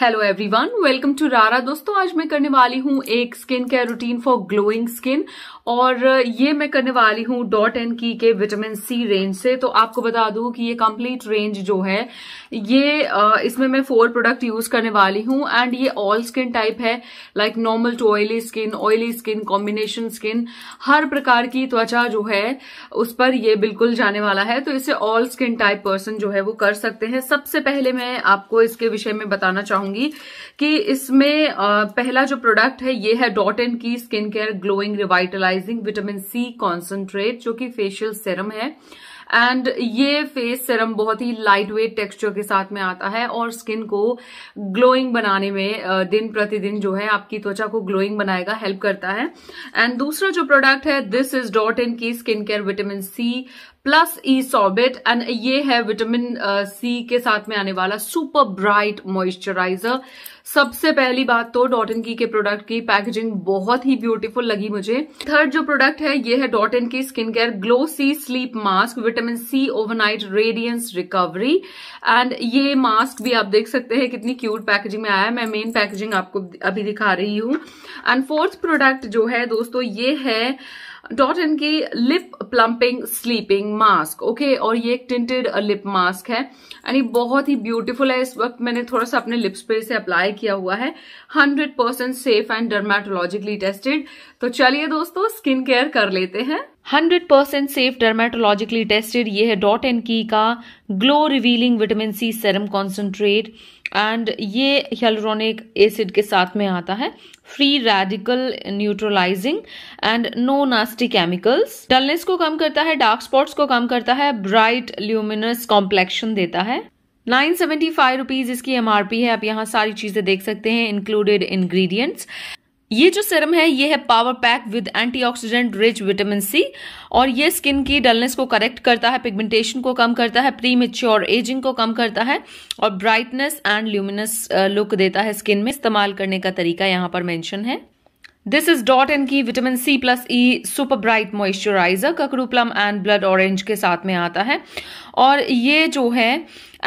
hello everyone welcome to रारा दोस्तों आज मैं करने वाली हूँ एक skin care routine for glowing skin और ये मैं करने वाली हूँ डॉट एन की के विटामिन सी रेंज से तो आपको बता दूं कि ये कंप्लीट रेंज जो है ये इसमें मैं फोर प्रोडक्ट यूज करने वाली हूँ एंड ये ऑल स्किन टाइप है like normal to oily skin oily skin combination skin हर प्रकार की त्वचा जो है उस पर ये बिल्कुल जाने वाला है तो इसे ऑल स्किन टाइप पर्सन जो है वो कर सकते हैं सबसे पहले मैं आपको इसके विषय में बताना चाहूंगा चाहूंगी कि इसमें पहला जो प्रोडक्ट है ये है dot and key skin care glowing revitalising vitamin C concentrate जो कि फेशियल सेरम है एंड ये फेस सिरम बहुत ही लाइट वेट टेक्स्चर के साथ में आता है और स्किन को ग्लोइंग बनाने में दिन प्रतिदिन जो है आपकी त्वचा को ग्लोइंग बनाएगा हेल्प करता है एंड दूसरा जो प्रोडक्ट है this is dot and key skin care vitamin C plus E sorbet and ये है विटामिन सी uh, के साथ में आने वाला सुपर ब्राइट मॉइस्चराइजर सबसे पहली बात तो डॉट एन की के प्रोडक्ट की पैकेजिंग बहुत ही ब्यूटीफुल लगी मुझे थर्ड जो प्रोडक्ट है ये है dot and key skin care glow C sleep mask vitamin C overnight radiance recovery and ये मास्क भी आप देख सकते हैं कितनी क्यूट पैकेजिंग में आया है मैं मेन पैकेजिंग आपको अभी दिखा रही हूँ एंड फोर्थ प्रोडक्ट जो है दोस्तों ये है dot and key lip plumping sleeping mask okay और ये एक टिंटेड लिप मास्क है एंड ये बहुत ही ब्यूटीफुल है इस वक्त मैंने थोड़ा सा अपने लिप्स पे इसे अप्लाई किया हुआ है hundred percent safe and dermatologically tested तो चलिए दोस्तों स्किन केयर कर लेते हैं 100% सेफ डर्माटोलॉजिकली टेस्टेड ये है डॉट एन की का glow revealing vitamin C serum concentrate and ये हेलोरोनिक एसिड के साथ में आता है free radical neutralising and no nasty chemicals dullness को कम करता है डार्क स्पॉट्स को कम करता है ब्राइट ल्यूमिनस कॉम्प्लेक्शन देता है नाइन सेवेंटी फाइव रुपीज इसकी एमआरपी है आप यहाँ सारी चीजें देख सकते हैं इंक्लूडेड इंग्रेडिएंट्स ये जो सिरम है ये है power pack with antioxidant rich vitamin C और ये स्किन की डलनेस को करेक्ट करता है पिगमेंटेशन को कम करता है प्री मेच्योर एजिंग को कम करता है और ब्राइटनेस एंड ल्यूमिनस लुक देता है स्किन में इस्तेमाल करने का तरीका यहाँ पर मेंशन है this is dot and key vitamin C plus E super bright moisturiser kakadu plum and blood orange के साथ में आता है और ये जो है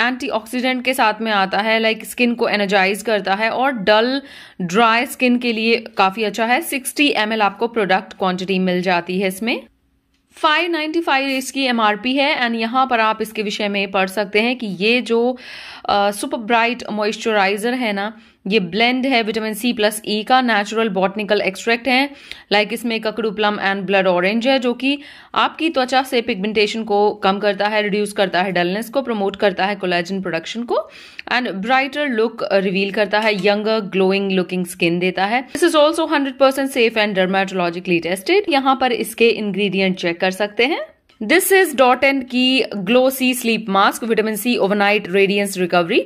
एंटीऑक्सीडेंट के साथ में आता है लाइक like स्किन को एनर्जाइज करता है और डल ड्राई स्किन के लिए काफ़ी अच्छा है 60 एम आपको प्रोडक्ट क्वांटिटी मिल जाती है इसमें 595 इसकी एम है एंड यहाँ पर आप इसके विषय में पढ़ सकते हैं कि ये जो सुपर ब्राइट मॉइस्चराइज़र है ना ये ब्लेंड है विटामिन सी प्लस ई का नेचुरल बॉटनिकल एक्सट्रैक्ट है लाइक इसमें kakadu plum and blood orange है जो कि आपकी त्वचा से पिगमेंटेशन को कम करता है रिड्यूस करता है डलनेस को प्रमोट करता है कोलेजन प्रोडक्शन को एंड ब्राइटर लुक रिवील करता है यंगर ग्लोइंग लुकिंग स्किन देता है this is also hundred percent safe and dermatologically tested यहाँ पर इसके इन्ग्रीडियंट चेक कर सकते हैं this is dot and key glow C Sleep vitamin C overnight radiance recovery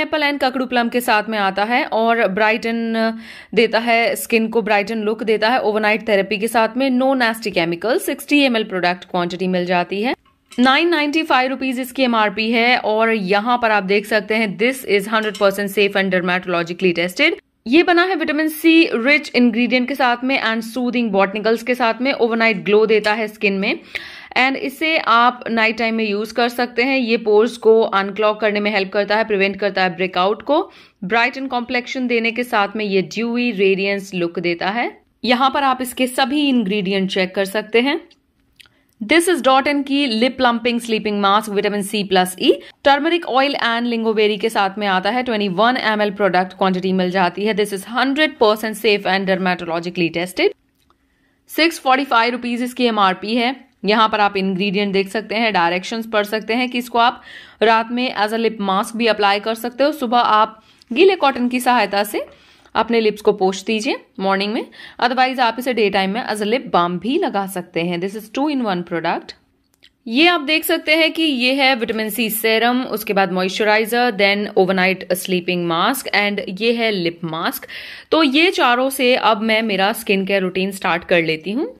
apple and kakadu plum के साथ में आता है और ब्राइटन uh, देता है स्किन को ब्राइटन लुक देता है ओवरनाइट थेरेपी के साथ में no nasty chemical sixty M product quantity मिल जाती है नाइन नाइन्टी फाइव रुपीज़ इसकी एम है और यहाँ पर आप देख सकते हैं this is hundred percent safe and dermatologically tested ये बना है विटामिन सी रिच इंग्रेडिएंट के साथ में एंड सूदिंग बॉटनिकल्स के साथ में ओवरनाइट ग्लो देता है स्किन में एंड इसे आप नाइट टाइम में यूज कर सकते हैं ये पोर्स को अनक्लॉक करने में हेल्प करता है प्रिवेंट करता है ब्रेकआउट को ब्राइट एंड कॉम्प्लेक्शन देने के साथ में ये ड्यूई रेडियंस लुक देता है यहां पर आप इसके सभी इंग्रेडिएंट चेक कर सकते हैं this is dot and key lip plumping sleeping mask vitamin C plus E turmeric oil and lingonberry के साथ में आता है 21 one M L product quantity मिल जाती है this is 100 percent safe and dermatologically tested six forty five rupees इसकी MRP है यहाँ पर आप इंग्रेडिएंट देख सकते हैं डायरेक्शंस पढ़ सकते हैं कि इसको आप रात में एज अ लिप मास्क भी अप्लाई कर सकते हो सुबह आप गीले कॉटन की सहायता से अपने लिप्स को पोष दीजिए मॉर्निंग में अदरवाइज आप इसे डे टाइम में एज अ लिप बाम भी लगा सकते हैं this is two in one product ये आप देख सकते हैं कि ये है विटामिन सी सेरम उसके बाद moisturiser then overnight sleeping mask and ये है लिप मास्क तो ये चारों से अब मैं मेरा स्किन केयर रूटीन स्टार्ट कर लेती हूँ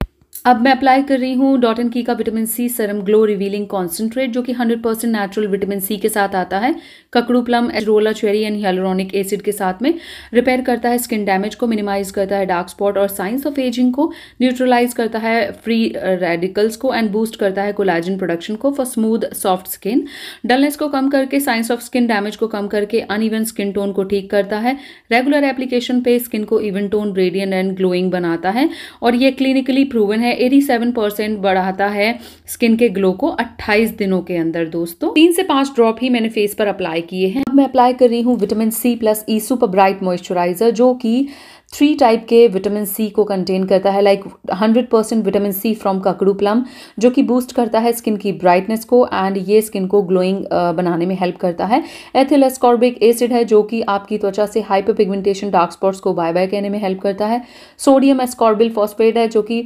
अब मैं अप्लाई कर रही हूँ डॉट एंड की का विटामिन सी सरम ग्लो रिवीलिंग कॉन्सेंट्रेट जो कि 100 परसेंट नेचुरल विटामिन सी के साथ आता है kakadu plum acerola cherry and hyaluronic acid के साथ में रिपेयर करता है स्किन डैमेज को मिनिमाइज करता है डार्क स्पॉट और साइंस ऑफ एजिंग को न्यूट्रलाइज करता है फ्री रेडिकल्स uh, को एंड बूस्ट करता है कोलाजिन प्रोडक्शन को for smooth soft skin dullness को कम करके साइंस ऑफ स्किन डैमेज को कम करके अन स्किन टोन को ठीक करता है रेगुलर एप्लीकेशन पे स्किन को even tone radiant and glowing बनाता है और ये क्लिनिकली प्रूवन है है 87 परसेंट बढ़ाता है स्किन के ग्लो को 28 दिनों के अंदर दोस्तों तीन से पांच ड्रॉप ही मैंने फेस पर अप्लाई किए हैं अब मैं अप्लाई कर रही हूँ vitamin C plus E super bright moisturiser जो कि थ्री टाइप के विटामिन सी को कंटेन करता है like hundred percent vitamin C from kakadu plum जो कि बूस्ट करता है स्किन की ब्राइटनेस को एंड ये स्किन को ग्लोइंग बनाने में हेल्प करता है एथिल एस्कॉर्बिक एसिड है जो कि आपकी त्वचा से हाइपर पिगमेंटेशन डार्क स्पॉट्स को बाय बाय कहने में हेल्प करता है सोडियम एस्कॉर्बिल फॉस्फेट है जो कि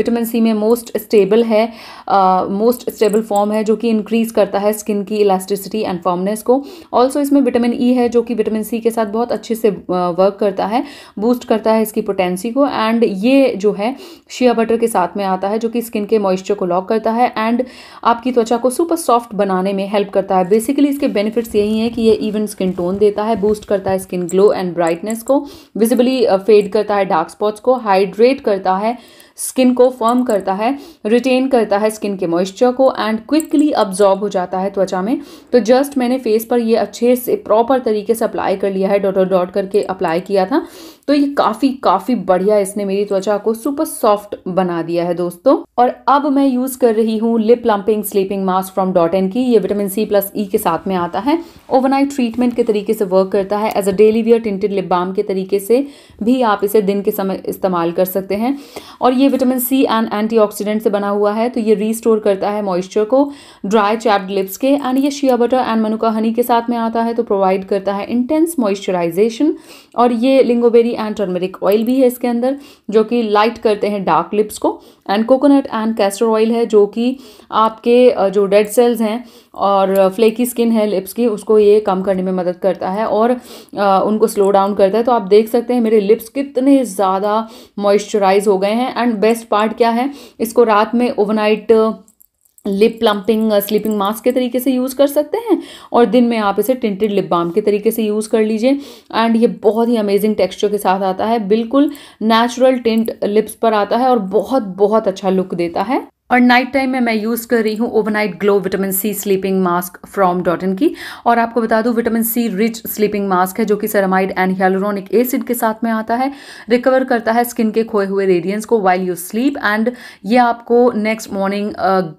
विटामिन सी में मोस्ट स्टेबल है मोस्ट स्टेबल फॉर्म है जो कि इंक्रीज करता है स्किन की इलास्टिसिटी एंड फॉर्मनेस को ऑल्सो इसमें विटामिन ई e है जो कि विटामिन सी के साथ बहुत अच्छे से वर्क करता है बूस्ट करता है इसकी पोटेंसी को एंड ये जो है शिया बटर के साथ में आता है जो कि स्किन के मॉइस्चर को लॉक करता है एंड आपकी त्वचा को सुपर सॉफ्ट बनाने में हेल्प करता है बेसिकली इसके बेनिफिट्स यही हैं कि ये इवन स्किन टोन देता है बूस्ट करता है स्किन ग्लो एंड ब्राइटनेस को विजिबली फेड करता है डार्क स्पॉट्स को हाइड्रेट करता है स्किन को फर्म करता है रिटेन करता है स्किन के मॉइस्चर को एंड क्विकली अब्जॉर्ब हो जाता है त्वचा में तो जस्ट मैंने फेस पर ये अच्छे से प्रॉपर तरीके से अप्लाई कर लिया है डॉट डॉट करके अप्लाई किया था तो ये काफ़ी काफ़ी बढ़िया इसने मेरी त्वचा को सुपर सॉफ्ट बना दिया है दोस्तों और अब मैं यूज़ कर रही हूँ lip plumping sleeping mask from dot and key ये विटामिन सी प्लस ई के साथ में आता है ओवरनाइट ट्रीटमेंट के तरीके से वर्क करता है as a daily wear tinted lip balm के तरीके से भी आप इसे दिन के समय इस्तेमाल कर सकते हैं और ये विटामिन सी एंड एंटी से बना हुआ है तो ये रिस्टोर करता है मॉइस्चर को ड्राई चैप्ड लिप्स के एंड ये shea butter and manuka honey के साथ में आता है तो प्रोवाइड करता है इंटेंस मॉइस्चराइजेशन और ये लिंगोबेरी एंड टर्मेरिक ऑयल भी है इसके अंदर जो कि लाइट करते हैं डार्क लिप्स को and coconut and castor oil है जो कि आपके जो डेड सेल्स हैं और फ्लेकी स्किन है लिप्स की उसको ये कम करने में मदद करता है और उनको स्लो डाउन करता है तो आप देख सकते हैं मेरे लिप्स कितने ज़्यादा मॉइस्चराइज हो गए हैं एंड बेस्ट पार्ट क्या है इसको रात में overnight lip plumping sleeping mask के तरीके से यूज़ कर सकते हैं और दिन में आप इसे टिंटेड लिप बाम के तरीके से यूज़ कर लीजिए एंड ये बहुत ही अमेजिंग टेक्सचर के साथ आता है बिल्कुल नेचुरल टिंट लिप्स पर आता है और बहुत बहुत अच्छा लुक देता है और नाइट टाइम में मैं यूज़ कर रही हूँ overnight glow vitamin C sleeping mask from dot and key और आपको बता दूँ vitamin C rich sleeping mask है जो कि सेरामाइड एंड हेलोरॉनिक एसिड के साथ में आता है रिकवर करता है स्किन के खोए हुए रेडियंस को वाइल यू स्लीप एंड ये आपको नेक्स्ट मॉर्निंग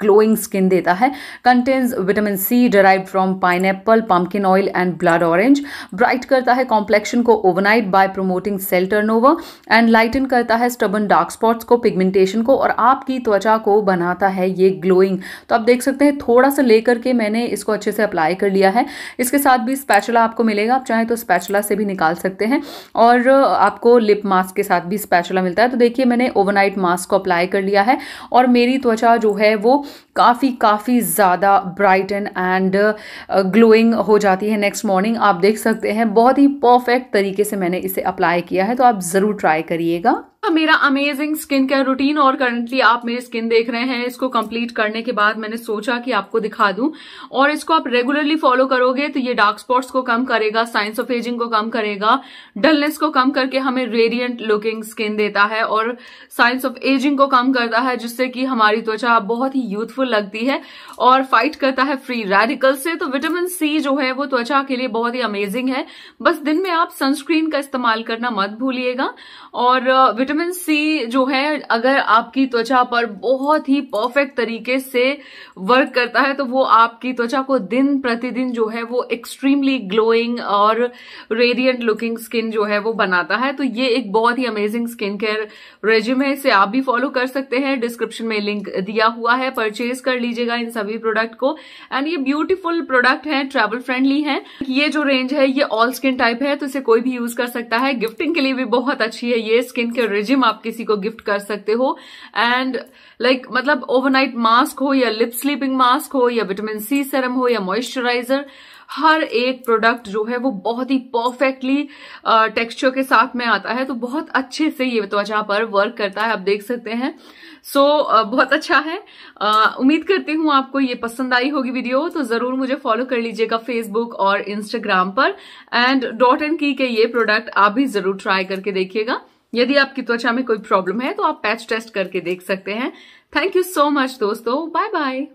ग्लोइंग स्किन देता है contains vitamin C derived from pineapple pumpkin oil and blood orange bright करता है कॉम्प्लेक्शन को overnight by promoting cell turn and lighten करता है स्टबन डार्क स्पॉट्स को पिगमेंटेशन को और आपकी त्वचा को बना बनाता है ये ग्लोइंग तो आप देख सकते हैं थोड़ा सा लेकर के मैंने इसको अच्छे से अप्लाई कर लिया है इसके साथ भी स्पैचुला आपको मिलेगा आप चाहें तो स्पैचुला से भी निकाल सकते हैं और आपको लिप मास्क के साथ भी स्पैचुला मिलता है तो देखिए मैंने ओवरनाइट मास्क को अप्लाई कर लिया है और मेरी त्वचा जो है वो काफ़ी काफ़ी ज़्यादा ब्राइटन एंड ग्लोइंग हो जाती है नेक्स्ट मॉर्निंग आप देख सकते हैं बहुत ही परफेक्ट तरीके से मैंने इसे अप्लाई किया है तो आप ज़रूर ट्राई करिएगा मेरा अमेजिंग स्किन केयर रूटीन और करंटली आप मेरी स्किन देख रहे हैं इसको कंप्लीट करने के बाद मैंने सोचा कि आपको दिखा दूं और इसको आप रेगुलरली फॉलो करोगे तो ये डार्क स्पॉट्स को कम करेगा साइंस ऑफ एजिंग को कम करेगा डलनेस को कम करके हमें रेडियंट लुकिंग स्किन देता है और साइंस ऑफ एजिंग को कम करता है जिससे कि हमारी त्वचा बहुत ही यूथफुल लगती है और फाइट करता है फ्री रेडिकल से तो विटामिन सी जो है वो त्वचा के लिए बहुत ही अमेजिंग है बस दिन में आप सनस्क्रीन का इस्तेमाल करना मत भूलिएगा और विटामिन सी जो है अगर आपकी त्वचा पर बहुत ही परफेक्ट तरीके से वर्क करता है तो वो आपकी त्वचा को दिन प्रतिदिन जो है वो एक्सट्रीमली ग्लोइंग और रेडियंट लुकिंग स्किन जो है वो बनाता है तो ये एक बहुत ही अमेजिंग स्किन केयर रेजिम है इसे आप भी फॉलो कर सकते हैं डिस्क्रिप्शन में लिंक दिया हुआ है परचेज कर लीजिएगा इन सभी प्रोडक्ट को एंड ये ब्यूटीफुल प्रोडक्ट है ट्रेवल फ्रेंडली है ये जो रेंज है ये ऑल स्किन टाइप है तो इसे कोई भी यूज कर सकता है गिफ्टिंग के लिए भी बहुत अच्छी है ये स्किन केयर रिजिम आप किसी को गिफ्ट कर सकते हो एंड लाइक like, मतलब ओवरनाइट मास्क हो या लिप स्लीपिंग मास्क हो या विटामिन सी सेरम हो या मॉइस्चराइजर हर एक प्रोडक्ट जो है वो बहुत ही परफेक्टली टेक्सचर के साथ में आता है तो बहुत अच्छे से ये त्वचा पर वर्क करता है आप देख सकते हैं सो so, uh, बहुत अच्छा है uh, उम्मीद करती हूँ आपको ये पसंद आई होगी वीडियो तो जरूर मुझे फॉलो कर लीजिएगा फेसबुक और इंस्टाग्राम पर एंड डॉट एंड की के ये प्रोडक्ट आप भी जरूर ट्राई करके देखिएगा यदि आपकी त्वचा में कोई प्रॉब्लम है तो आप पैच टेस्ट करके देख सकते हैं थैंक यू सो मच दोस्तों बाय बाय